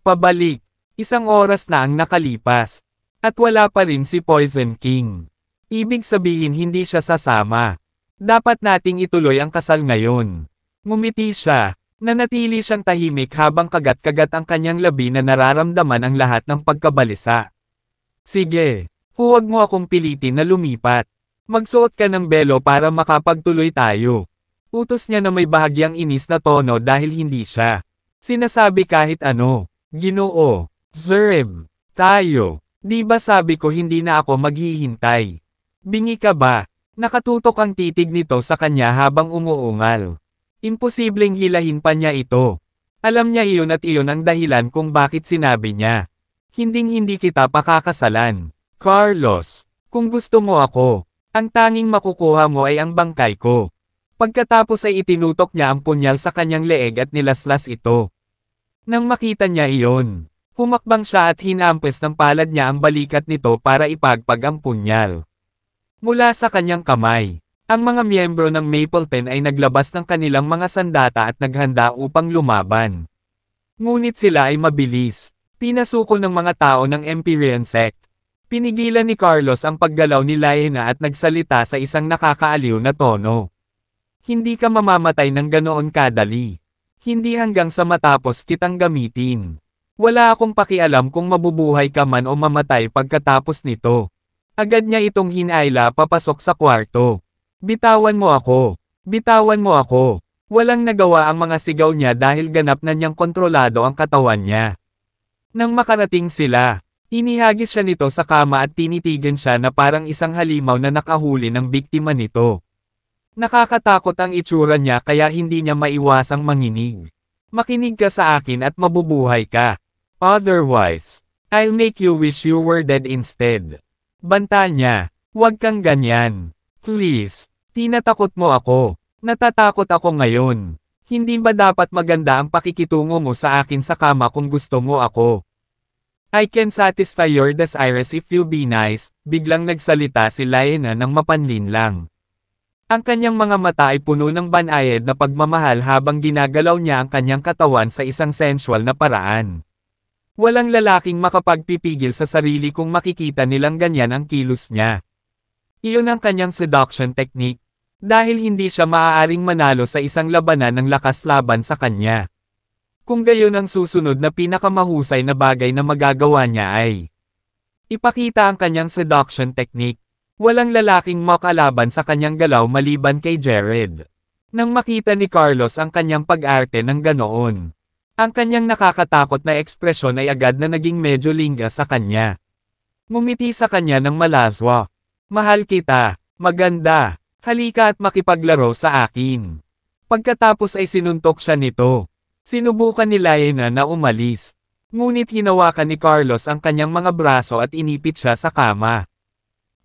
pabalik. Isang oras na ang nakalipas. At wala pa rin si Poison King. Ibig sabihin hindi siya sasama. Dapat nating ituloy ang kasal ngayon. Ngumiti siya, Nanatili siyang tahimik habang kagat-kagat ang kanyang labi na nararamdaman ang lahat ng pagkabalisa. Sige, huwag mo akong pilitin na lumipat. Magsuot ka ng belo para makapagtuloy tayo. Utos niya na may bahagyang inis na tono dahil hindi siya. Sinasabi kahit ano. Ginoo, Zereb, tayo. Di ba sabi ko hindi na ako maghihintay? Bingi ka ba? Nakatutok ang titig nito sa kanya habang umuungal. Imposibleng hilahin pa niya ito. Alam niya iyon at iyon ang dahilan kung bakit sinabi niya. Hinding-hindi kita pakakasalan. Carlos, kung gusto mo ako, ang tanging makukuha mo ay ang bangkay ko. Pagkatapos ay itinutok niya ang punyal sa kanyang leeg at nilaslas ito. Nang makita niya iyon, Humakbang siya at hinampes ng palad niya ang balikat nito para ipagpag ang punyal. Mula sa kanyang kamay, ang mga miyembro ng Mapleton ay naglabas ng kanilang mga sandata at naghanda upang lumaban. Ngunit sila ay mabilis. Pinasuko ng mga tao ng Empyrean sect. Pinigilan ni Carlos ang paggalaw ni Laena at nagsalita sa isang nakakaaliw na tono. Hindi ka mamamatay ng ganoon kadali. Hindi hanggang sa matapos kitang gamitin. Wala akong pakialam kung mabubuhay ka man o mamatay pagkatapos nito. Agad niya itong hinayla papasok sa kwarto. Bitawan mo ako! Bitawan mo ako! Walang nagawa ang mga sigaw niya dahil ganap na niyang kontrolado ang katawan niya. Nang makarating sila, inihagis siya nito sa kama at tinitigan siya na parang isang halimaw na nakahuli ng biktima nito. Nakakatakot ang itsura niya kaya hindi niya maiwasang manginig. Makinig ka sa akin at mabubuhay ka. Otherwise, I'll make you wish you were dead instead. Banta niya, huwag kang ganyan. Please, Tinatakot mo ako. Natatakot ako ngayon. Hindi ba dapat maganda ang pakikitungo mo sa akin sa kama kung gusto mo ako? I can satisfy your desires if you be nice, biglang nagsalita si Laena ng mapanlinlang. Ang kanyang mga mata ay puno ng banayad na pagmamahal habang ginagalaw niya ang kanyang katawan sa isang sensual na paraan. Walang lalaking makapagpipigil sa sarili kung makikita nilang ganyan ang kilos niya. Iyon ang kanyang seduction technique. Dahil hindi siya maaaring manalo sa isang labanan ng lakas laban sa kanya. Kung gayon ang susunod na pinakamahusay na bagay na magagawa niya ay ipakita ang kanyang seduction technique. Walang lalaking makalaban sa kanyang galaw maliban kay Jared. Nang makita ni Carlos ang kanyang pag-arte ng ganoon, ang kanyang nakakatakot na ekspresyon ay agad na naging medyo lingga sa kanya. Ngumiti sa kanya ng malaswa. Mahal kita. Maganda. Halika at makipaglaro sa akin. Pagkatapos ay sinuntok siya nito. Sinubukan ni Laena na umalis. Ngunit hinawakan ni Carlos ang kanyang mga braso at inipit siya sa kama.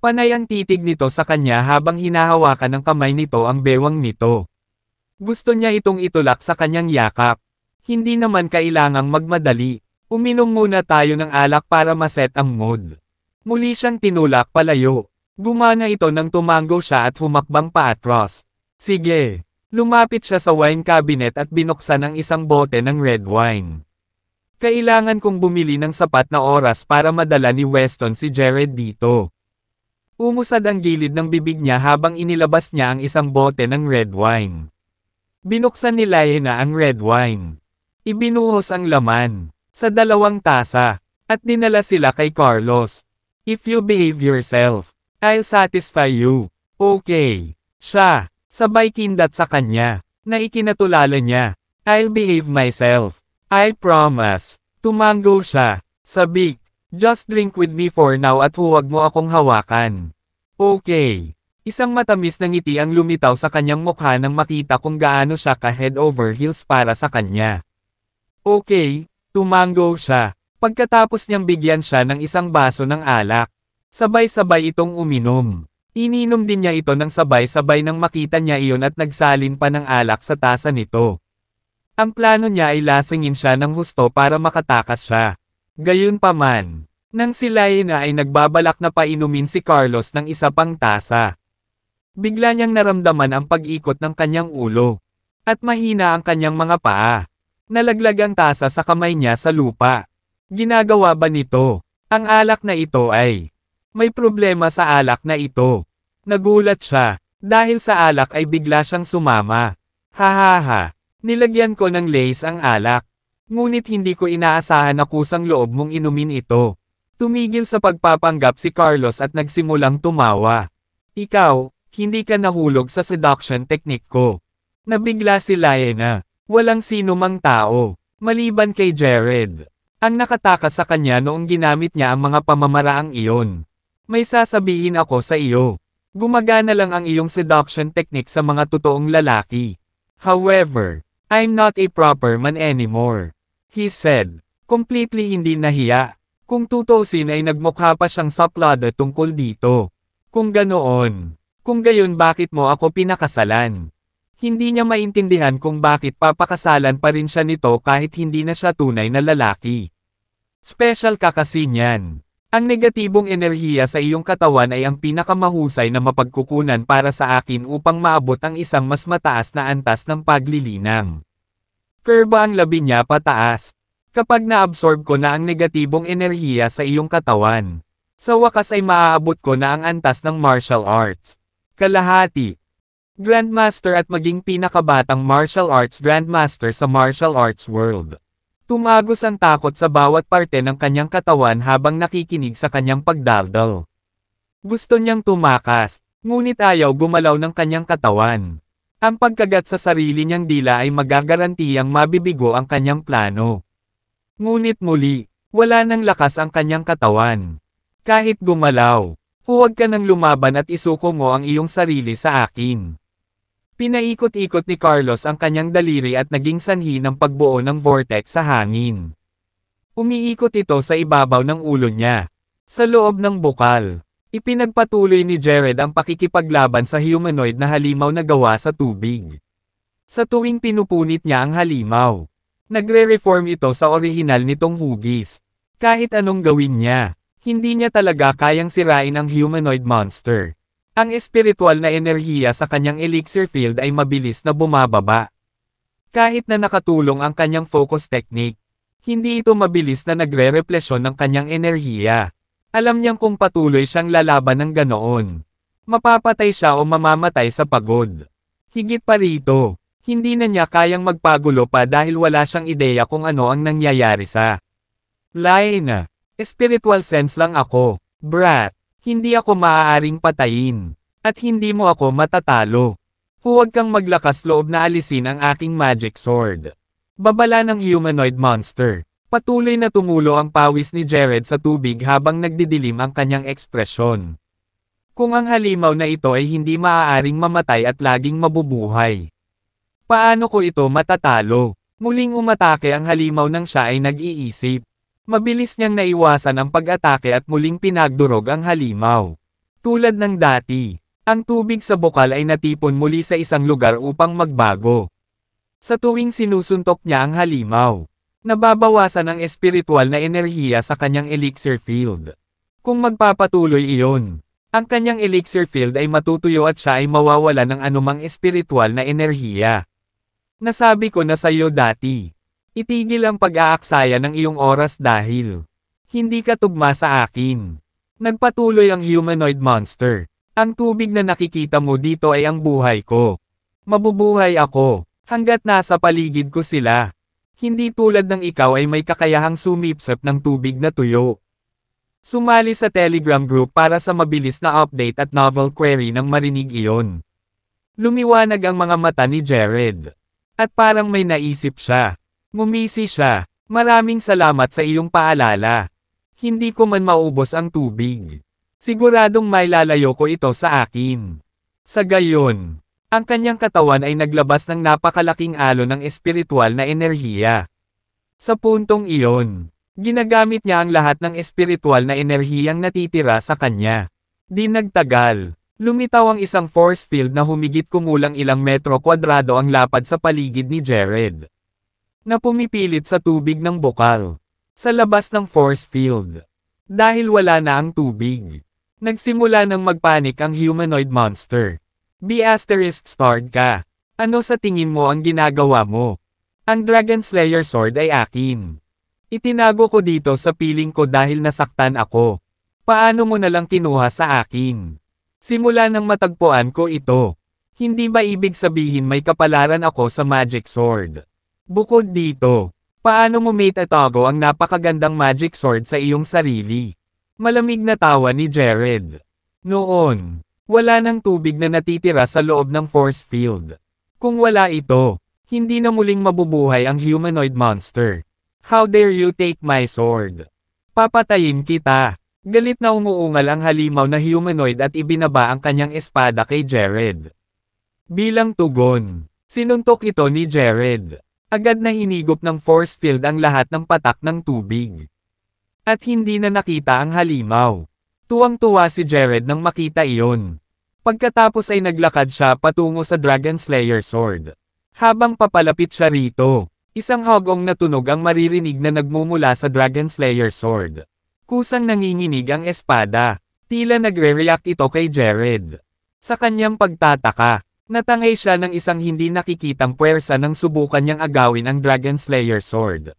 Panay ang titig nito sa kanya habang hinahawakan ng kamay nito ang bewang nito. Gusto niya itong itulak sa kanyang yakap. Hindi naman kailangang magmadali. Uminom muna tayo ng alak para maset ang mood. Muli siyang tinulak palayo. Gumana ito nang tumango siya at humakbang pa atros. Sige. Lumapit siya sa wine cabinet at binuksan ang isang bote ng red wine. Kailangan kong bumili ng sapat na oras para madala ni Weston si Jared dito. Umusad ang gilid ng bibig niya habang inilabas niya ang isang bote ng red wine. Binuksan ni Laena ang red wine. Ibinuhos ang laman sa dalawang tasa at dinala sila kay Carlos. If you behave yourself, I'll satisfy you. Okay. Siya. Sabay kindat sa kanya. Na ikinatulala niya. I'll behave myself. I promise. Tumango siya. Sabik. Just drink with me for now at huwag mo akong hawakan. Okay. Isang matamis na ngiti ang lumitaw sa kanyang mukha nang makita kung gaano siya ka head over heels para sa kanya. Okay, tumango siya. Pagkatapos niyang bigyan siya ng isang baso ng alak, Sabay-sabay itong uminom. Ininom din niya ito ng sabay-sabay nang makita niya iyon at nagsalin pa ng alak sa tasa nito. Ang plano niya ay lasingin siya ng husto para makatakas siya. Gayunpaman, nang si na ay nagbabalak na painumin si Carlos ng isa pang tasa. Bigla niyang naramdaman ang pag-ikot ng kanyang ulo. At mahina ang kanyang mga paa. Nalaglag ang tasa sa kamay niya sa lupa. Ginagawa ba nito? Ang alak na ito ay may problema sa alak na ito. Nagulat siya, dahil sa alak ay bigla siyang sumama. Hahaha, nilagyan ko ng lace ang alak. Ngunit hindi ko inaasahan na kusang loob mong inumin ito. Tumigil sa pagpapanggap si Carlos at nagsimulang tumawa. Ikaw, hindi ka nahulog sa seduction technique ko. Nabigla si Laena. Walang sino mang tao, maliban kay Jared. Ang nakatakas sa kanya noong ginamit niya ang mga pamamaraang iyon. May sasabihin ako sa iyo. Gumagana lang ang iyong seduction technique sa mga totoong lalaki. However, I'm not a proper man anymore. He said, completely hindi nahiya. Kung tutusin ay nagmukha pa siyang saplada tungkol dito. Kung ganoon, kung gayon bakit mo ako pinakasalan? Hindi niya maintindihan kung bakit papakasalan pa rin siya nito kahit hindi na siya tunay na lalaki. Special ka kasi niyan. Ang negatibong enerhiya sa iyong katawan ay ang pinakamahusay na mapagkukunan para sa akin upang maabot ang isang mas mataas na antas ng paglilinang. Kerba ang labi niya pataas. Kapag naabsorb ko na ang negatibong enerhiya sa iyong katawan, sa wakas ay maaabot ko na ang antas ng martial arts. Kalahati, Grandmaster at maging pinakabatang martial arts grandmaster sa martial arts world. Tumagos ang takot sa bawat parte ng kanyang katawan habang nakikinig sa kanyang pagdaldal. Gusto niyang tumakas, ngunit ayaw gumalaw ng kanyang katawan. Ang pagkagat sa sarili niyang dila ay magagarantiyang mabibigo ang kanyang plano. Ngunit muli, wala nang lakas ang kanyang katawan. Kahit gumalaw, huwag ka nang lumaban at isuko mo ang iyong sarili sa akin. Pinaikot-ikot ni Carlos ang kanyang daliri at naging sanhi ng pagbuo ng vortex sa hangin. Umiikot ito sa ibabaw ng ulo niya. Sa loob ng bukal, ipinagpatuloy ni Jared ang pakikipaglaban sa humanoid na halimaw na gawa sa tubig. Sa tuwing pinupunit niya ang halimaw, nagre-reform ito sa orihinal nitong hugis. Kahit anong gawin niya, hindi niya talaga kayang sirain ang humanoid monster. Ang espiritual na enerhiya sa kanyang elixir field ay mabilis na bumababa. Kahit na nakatulong ang kanyang focus technique, hindi ito mabilis na nagre-replesyon ng kanyang enerhiya. Alam niyang kung patuloy siyang lalaban ng ganoon. Mapapatay siya o mamamatay sa pagod. Higit pa rito, hindi na niya kayang magpagulo pa dahil wala siyang ideya kung ano ang nangyayari sa. Lain Spiritual sense lang ako, brat. Hindi ako maaaring patayin. At hindi mo ako matatalo. Huwag kang maglakas loob na alisin ang aking magic sword. Babala ng humanoid monster. Patuloy na tumulo ang pawis ni Jared sa tubig habang nagdidilim ang kanyang ekspresyon. Kung ang halimaw na ito ay hindi maaaring mamatay at laging mabubuhay. Paano ko ito matatalo? Muling umatake ang halimaw nang siya ay nag-iisip. Mabilis niyang naiwasan ang pag-atake at muling pinagdurog ang halimaw. Tulad ng dati, ang tubig sa bukal ay natipon muli sa isang lugar upang magbago. Sa tuwing sinusuntok niya ang halimaw, nababawasan ang espiritual na enerhiya sa kanyang elixir field. Kung magpapatuloy iyon, ang kanyang elixir field ay matutuyo at siya ay mawawala ng anumang espiritual na enerhiya. Nasabi ko na sa iyo dati, Itigil ang pag-aaksaya ng iyong oras dahil hindi ka tugma sa akin. Nagpatuloy ang humanoid monster. Ang tubig na nakikita mo dito ay ang buhay ko. Mabubuhay ako, hanggat nasa paligid ko sila. Hindi tulad ng ikaw ay may kakayahang sumipsap ng tubig na tuyo. Sumali sa Telegram group para sa mabilis na update at novel query ng marinig iyon. Lumiwanag ang mga mata ni Jared. At parang may naisip siya. Ngumisi siya. Maraming salamat sa iyong paalala. Hindi ko man maubos ang tubig. Siguradong may lalayo ko ito sa akin. Sa gayon, ang kanyang katawan ay naglabas ng napakalaking alo ng espiritual na enerhiya. Sa puntong iyon, ginagamit niya ang lahat ng espiritual na enerhiyang natitira sa kanya. Di nagtagal, lumitaw ang isang force field na humigit kumulang ilang metro kwadrado ang lapad sa paligid ni Jared na pumipilit sa tubig ng bokal. Sa labas ng force field. Dahil wala na ang tubig. Nagsimula ng magpanik ang humanoid monster. Be asterisk starred ka. Ano sa tingin mo ang ginagawa mo? Ang Dragon Slayer Sword ay akin. Itinago ko dito sa piling ko dahil nasaktan ako. Paano mo nalang kinuha sa akin? Simula nang matagpuan ko ito. Hindi ba ibig sabihin may kapalaran ako sa Magic Sword? Bukod dito, paano mo maitatago ang napakagandang magic sword sa iyong sarili? Malamig na tawa ni Jared. Noon, wala nang tubig na natitira sa loob ng force field. Kung wala ito, hindi na muling mabubuhay ang humanoid monster. How dare you take my sword? Papatayin kita. Galit na umuungal ang halimaw na humanoid at ibinaba ang kanyang espada kay Jared. Bilang tugon, sinuntok ito ni Jared. Agad na hinigop ng force field ang lahat ng patak ng tubig. At hindi na nakita ang halimaw. Tuwang-tuwa si Jared nang makita iyon. Pagkatapos ay naglakad siya patungo sa Dragon Slayer Sword. Habang papalapit siya rito, isang hogong na tunog ang maririnig na nagmumula sa Dragon Slayer Sword. Kusang nanginginig ang espada. Tila nagre-react ito kay Jared. Sa kanyang pagtataka, Natangay siya ng isang hindi nakikitang puwersa nang subukan niyang agawin ang Dragon Slayer Sword.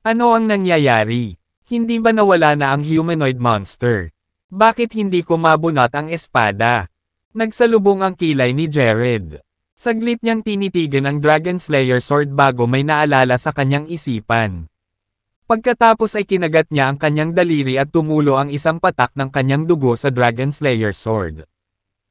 Ano ang nangyayari? Hindi ba nawala na ang humanoid monster? Bakit hindi ko mabunot ang espada? Nagsalubong ang kilay ni Jared. Saglit niyang tinitigan ang Dragon Slayer Sword bago may naalala sa kanyang isipan. Pagkatapos ay kinagat niya ang kanyang daliri at tumulo ang isang patak ng kanyang dugo sa Dragon Slayer Sword.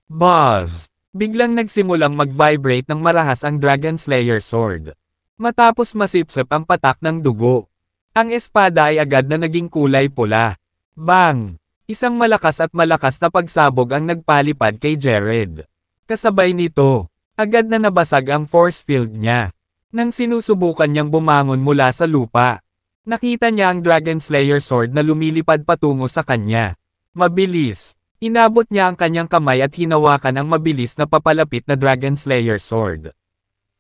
Buzz! Biglang nagsimulang mag-vibrate ng marahas ang Dragon Slayer Sword. Matapos masipsip ang patak ng dugo. Ang espada ay agad na naging kulay pula. Bang! Isang malakas at malakas na pagsabog ang nagpalipad kay Jared. Kasabay nito, agad na nabasag ang force field niya. Nang sinusubukan niyang bumangon mula sa lupa, nakita niya ang Dragon Slayer Sword na lumilipad patungo sa kanya. Mabilis, Inabot niya ang kanyang kamay at hinawakan ang mabilis na papalapit na Dragon Slayer Sword.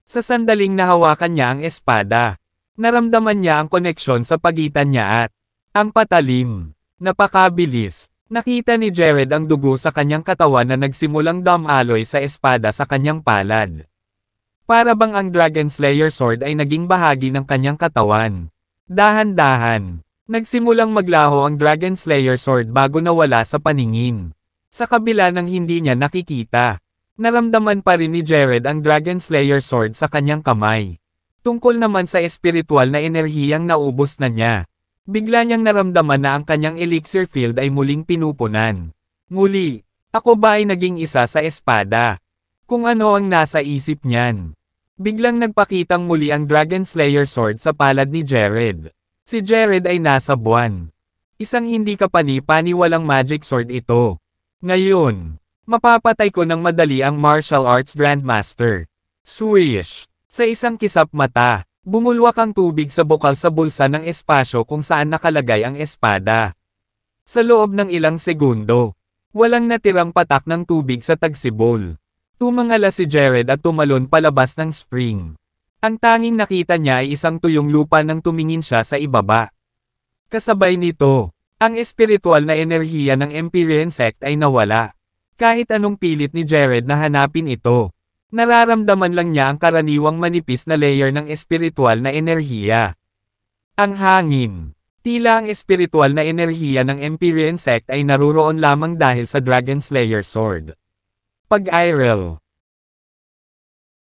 Sa sandaling nahawakan niya ang espada, naramdaman niya ang koneksyon sa pagitan niya at ang patalim. Napakabilis. Nakita ni Jared ang dugo sa kanyang katawan na nagsimulang damaloy sa espada sa kanyang palad. Para bang ang Dragon Slayer Sword ay naging bahagi ng kanyang katawan. Dahan-dahan, Nagsimulang maglaho ang Dragon Slayer Sword bago nawala sa paningin. Sa kabila ng hindi niya nakikita, naramdaman pa rin ni Jared ang Dragon Slayer Sword sa kanyang kamay. Tungkol naman sa espiritual na enerhiyang naubos na niya, bigla niyang naramdaman na ang kanyang elixir field ay muling pinupunan. Nguli, ako ba ay naging isa sa espada? Kung ano ang nasa isip niyan. Biglang nagpakitang muli ang Dragon Slayer Sword sa palad ni Jared. Si Jared ay nasa buwan. Isang hindi kapani-paniwalang magic sword ito. Ngayon, mapapatay ko ng madali ang martial arts grandmaster. Swish! Sa isang kisap mata, bumulwak ang tubig sa bukal sa bulsa ng espasyo kung saan nakalagay ang espada. Sa loob ng ilang segundo, walang natirang patak ng tubig sa tagsibol. Tumangala si Jared at tumalon palabas ng spring. Ang tanging nakita niya ay isang tuyong lupa nang tumingin siya sa ibaba. Kasabay nito, ang espiritual na enerhiya ng Empyrean Insect ay nawala. Kahit anong pilit ni Jared na hanapin ito, nararamdaman lang niya ang karaniwang manipis na layer ng espiritual na enerhiya. Ang hangin. Tila ang espiritual na enerhiya ng Empyrean Insect ay naruroon lamang dahil sa Dragon Slayer Sword. Pag-Irel,